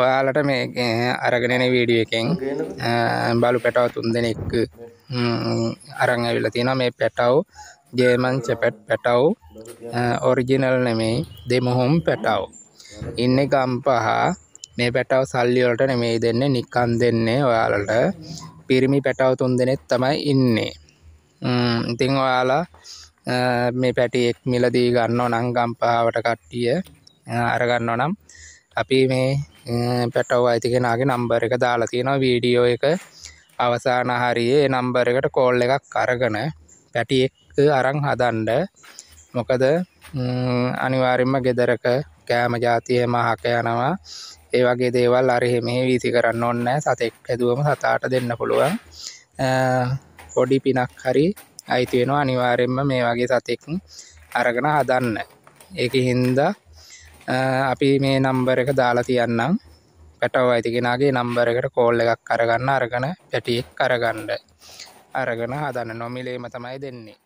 ඔයාලට මේ අරගෙනන වීඩිය එකෙන් බාලු පැටව තුන් දෙනෙක් අරං ඇවිල තියෙන මේ පැටව් ජේමන් චපැට් පැටව් ඔරිජිනල් නෙමෙයි දෙමොහොම් පැටව් ඉන්න ගම්පහ මේ පැටව් සල්ලිවලට නෙමෙයි දෙන්නේ නිකන් දෙන්නේ ඔයාලට පිරිමි පැටව් තුන් දෙනෙත් තමයි ඉන්නේ ඉතිං ඔයාලා මේ පැටියෙක් මිලදී ගන්න නං ගම්පාවට කට්ටිය අරගන්න නම් අපි මේ පැටව අයිති කෙනගේ නම්බර එක දාලා තියෙනවා වීඩියෝ එක අවසාන හරියේ නම්බර එකට කෝල් එකක් අරගෙන පැටි එක්ක අරන් හදන්න මොකද අනිවාරෙන්ම ගෙදරක කෑම ජාතිය මහක යනවා ඒ වගේ දේවල් අරහෙමේ වීති කරන්න ඔන්න සතෙක් හැදුවම සතාට දෙන්න පුළුවන් පොඩි පිනක් හරි අයිතිවෙනවා අනිවාරෙන්ම මේ වගේ සතෙක් අරගෙන හදන්න ඒක හින්දා අපි මේ නම්බර එක දාලා තියන්නම් පැටව අයිතිගෙනගේ නම්බර එකට කෝල් එකක් කරගන්න අරගන පැටියෙක් කරගණ්ඩ අරගෙන හදන්න නොමිලේම තමයි දෙන්නේ